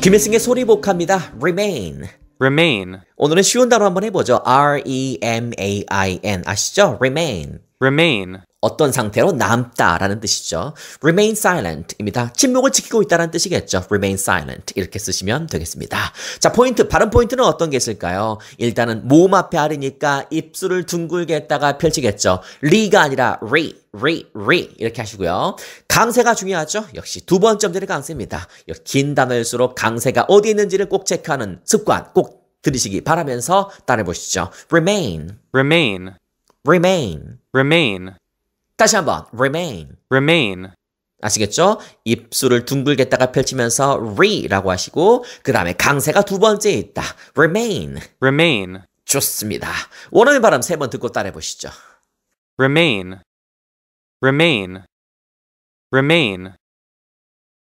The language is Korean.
김혜승의 소리복합니다. Remain. Remain. 오늘은 쉬운 단어 한번 해보죠. R E M A I N 아시죠? Remain. Remain. 어떤 상태로 남다라는 뜻이죠. remain silent입니다. 침묵을 지키고 있다는 뜻이겠죠. remain silent 이렇게 쓰시면 되겠습니다. 자, 포인트 발음 포인트는 어떤 게 있을까요? 일단은 몸 앞에 아리니까 입술을 둥글게 했다가 펼치겠죠. 리가 아니라 리 re, re 이렇게 하시고요. 강세가 중요하죠. 역시 두 번째 는 강세입니다. 긴 단어일수록 강세가 어디 있는지를 꼭 체크하는 습관 꼭 들으시기 바라면서 따라해 보시죠. remain remain remain remain 다시 한번 remain. remain. 아시겠죠? 입술을 둥글게 다가 펼치면서 re라고 하시고 그 다음에 강세가 두 번째 있다. remain. remain. 좋습니다. 원어민 발음 세 번 듣고 따라해 보시죠. remain. remain. remain.